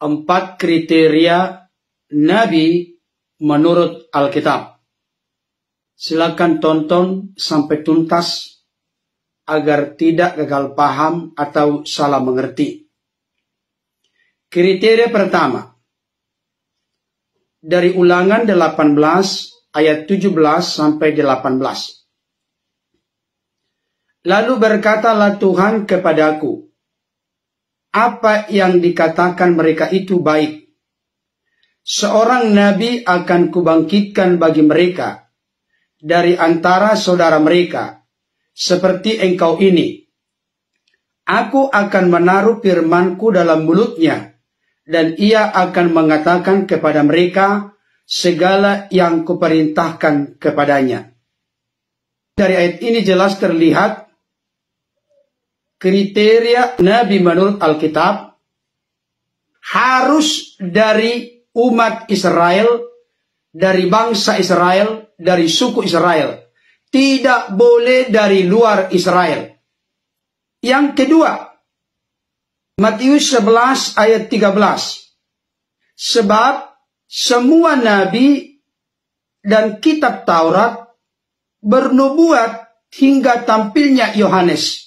empat kriteria Nabi menurut Alkitab. Silakan tonton sampai tuntas agar tidak gagal paham atau salah mengerti. Kriteria pertama dari ulangan 18 ayat 17 sampai 18. Lalu berkatalah Tuhan kepadaku, apa yang dikatakan mereka itu baik. Seorang nabi akan kubangkitkan bagi mereka dari antara saudara mereka, seperti engkau ini. Aku akan menaruh firmanku dalam mulutnya, dan ia akan mengatakan kepada mereka segala yang kuperintahkan kepadanya. Dari ayat ini jelas terlihat kriteria Nabi menurut Alkitab harus dari umat Israel, dari bangsa Israel, dari suku Israel. Tidak boleh dari luar Israel. Yang kedua, Matius 11 ayat 13. Sebab semua nabi dan kitab Taurat bernubuat hingga tampilnya Yohanes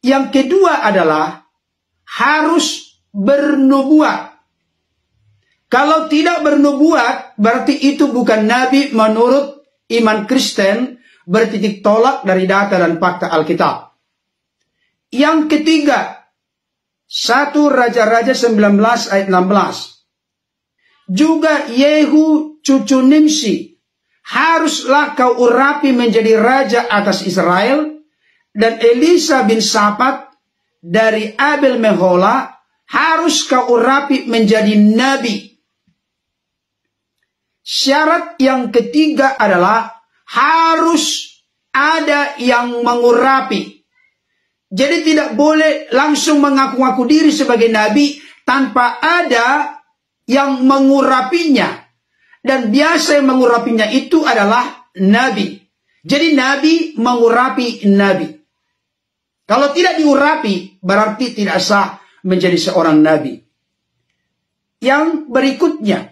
yang kedua adalah harus bernubuat. Kalau tidak bernubuat, berarti itu bukan nabi menurut iman Kristen bertitik tolak dari data dan fakta Alkitab. Yang ketiga, satu Raja-Raja 19 ayat 16. Juga Yehu cucu Nimsi, haruslah kau urapi menjadi raja atas Israel, dan Elisa bin Sapat dari Abel Mehola harus kau urapi menjadi nabi. Syarat yang ketiga adalah harus ada yang mengurapi. Jadi tidak boleh langsung mengaku-ngaku diri sebagai nabi tanpa ada yang mengurapinya. Dan biasa yang mengurapinya itu adalah nabi. Jadi nabi mengurapi nabi. Kalau tidak diurapi, berarti tidak sah menjadi seorang nabi. Yang berikutnya,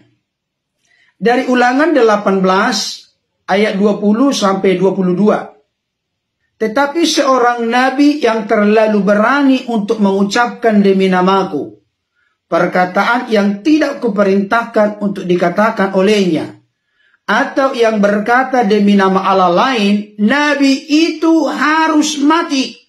dari ulangan 18 ayat 20 sampai 22. Tetapi seorang nabi yang terlalu berani untuk mengucapkan demi namaku. Perkataan yang tidak kuperintahkan untuk dikatakan olehnya. Atau yang berkata demi nama Allah lain, nabi itu harus mati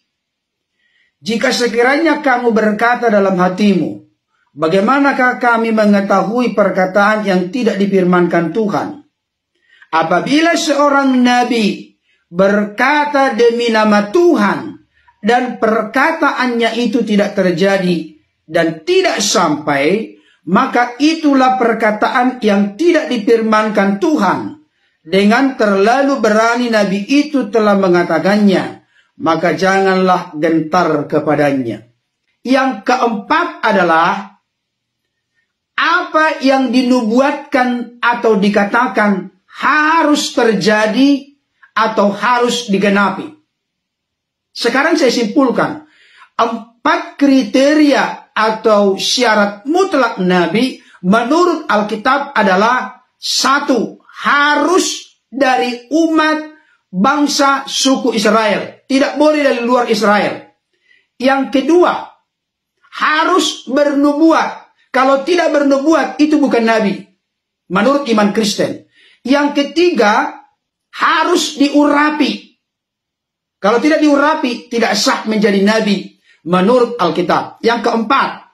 jika sekiranya kamu berkata dalam hatimu, bagaimanakah kami mengetahui perkataan yang tidak difirmankan Tuhan? Apabila seorang nabi berkata demi nama Tuhan dan perkataannya itu tidak terjadi dan tidak sampai, maka itulah perkataan yang tidak difirmankan Tuhan. Dengan terlalu berani nabi itu telah mengatakannya maka janganlah gentar kepadanya. Yang keempat adalah apa yang dinubuatkan atau dikatakan harus terjadi atau harus digenapi. Sekarang saya simpulkan empat kriteria atau syarat mutlak Nabi menurut Alkitab adalah satu harus dari umat bangsa suku Israel. Tidak boleh dari luar Israel. Yang kedua, harus bernubuat. Kalau tidak bernubuat, itu bukan nabi. Menurut iman Kristen. Yang ketiga, harus diurapi. Kalau tidak diurapi, tidak sah menjadi nabi. Menurut Alkitab. Yang keempat,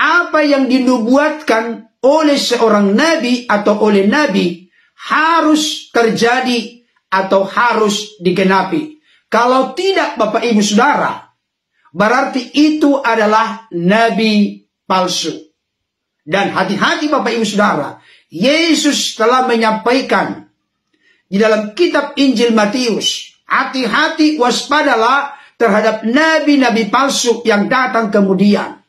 apa yang dinubuatkan oleh seorang nabi atau oleh nabi harus terjadi atau harus digenapi. Kalau tidak Bapak Ibu Saudara, berarti itu adalah nabi palsu. Dan hati-hati Bapak Ibu Saudara, Yesus telah menyampaikan di dalam kitab Injil Matius, hati-hati waspadalah terhadap nabi-nabi palsu yang datang kemudian.